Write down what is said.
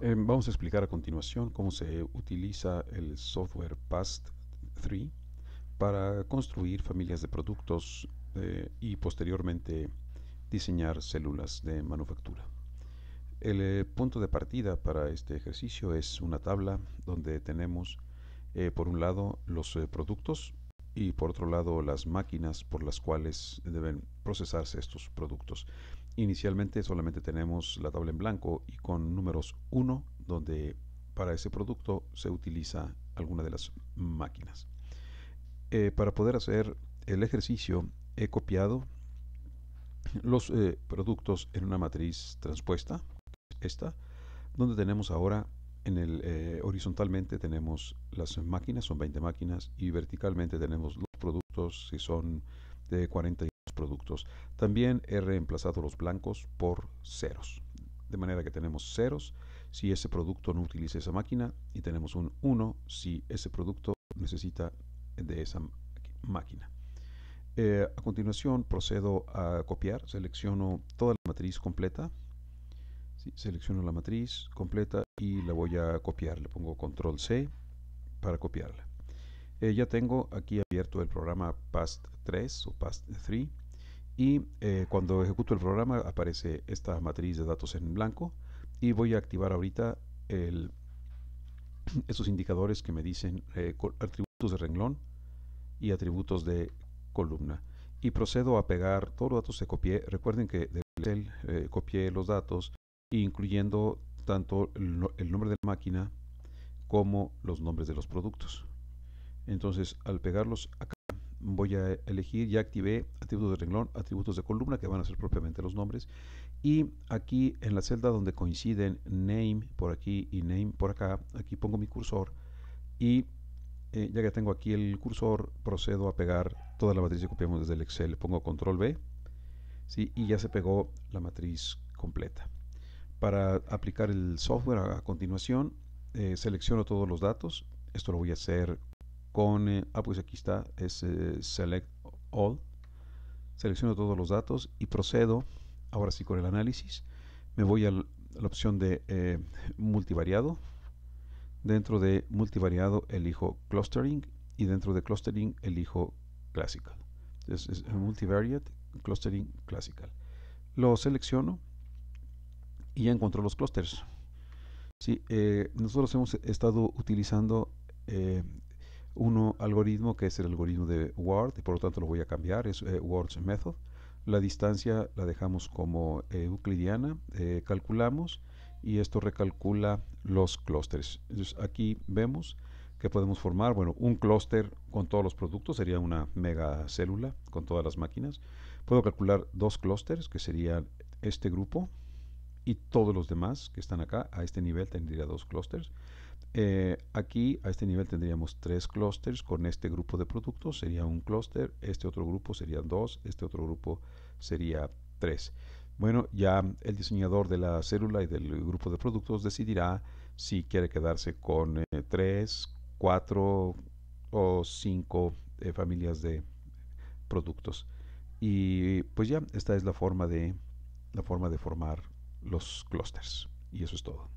Eh, vamos a explicar a continuación cómo se utiliza el software PAST3 para construir familias de productos eh, y posteriormente diseñar células de manufactura. El eh, punto de partida para este ejercicio es una tabla donde tenemos por un lado los productos y por otro lado las máquinas por las cuales deben procesarse estos productos. Inicialmente solamente tenemos la tabla en blanco y con números 1 donde para ese producto se utiliza alguna de las máquinas. Eh, para poder hacer el ejercicio he copiado los eh, productos en una matriz transpuesta, esta, donde tenemos ahora en el, eh, horizontalmente tenemos las máquinas, son 20 máquinas, y verticalmente tenemos los productos, si son de 42 productos. También he reemplazado los blancos por ceros, de manera que tenemos ceros si ese producto no utiliza esa máquina y tenemos un 1 si ese producto necesita de esa máquina. Eh, a continuación procedo a copiar, selecciono toda la matriz completa, selecciono la matriz completa y la voy a copiar, le pongo control C para copiarla. Eh, ya tengo aquí abierto el programa PAST3 o PAST3 y eh, cuando ejecuto el programa aparece esta matriz de datos en blanco y voy a activar ahorita esos indicadores que me dicen eh, atributos de renglón y atributos de columna y procedo a pegar todos los datos que copié recuerden que del Excel copié los datos incluyendo tanto el, nombre de la máquina como los nombres de los productos. Entonces, al pegarlos acá, voy a elegir, ya activé atributos de renglón, atributos de columna, que van a ser propiamente los nombres. Y aquí en la celda donde coinciden name por aquí y name por acá, aquí pongo mi cursor y eh, ya que tengo aquí el cursor, procedo a pegar toda la matriz que copiamos desde el Excel. Pongo control B ¿sí? y ya se pegó la matriz completa. Para aplicar el software a, continuación, eh, selecciono todos los datos. Esto lo voy a hacer con... Eh, ah, pues aquí está, es eh, Select All. Selecciono todos los datos y procedo, ahora sí con el análisis. Me voy a la opción de multivariado. Dentro de multivariado elijo Clustering y dentro de Clustering elijo Classical. Entonces es Multivariate, Clustering Classical. Lo selecciono y ya encontró los clústeres. Sí, eh, nosotros hemos estado utilizando eh, un algoritmo que es el algoritmo de Ward, y por lo tanto lo voy a cambiar, es eh, Ward's Method. La distancia la dejamos como euclidiana, calculamos y esto recalcula los clústeres. aquí vemos que podemos formar, bueno, un clúster con todos los productos, sería una mega célula con todas las máquinas. Puedo calcular dos clústeres, que serían este grupo, y todos los demás que están acá, a este nivel tendría dos clústeres. Eh, aquí a este nivel tendríamos tres clústeres con este grupo de productos sería un clúster, este otro grupo serían dos, este otro grupo sería tres. Bueno, ya el diseñador de la célula y del grupo de productos decidirá si quiere quedarse con eh, tres, cuatro o cinco eh, familias de productos. Y pues ya esta es la forma de la forma de formar los clusters. Y eso es todo.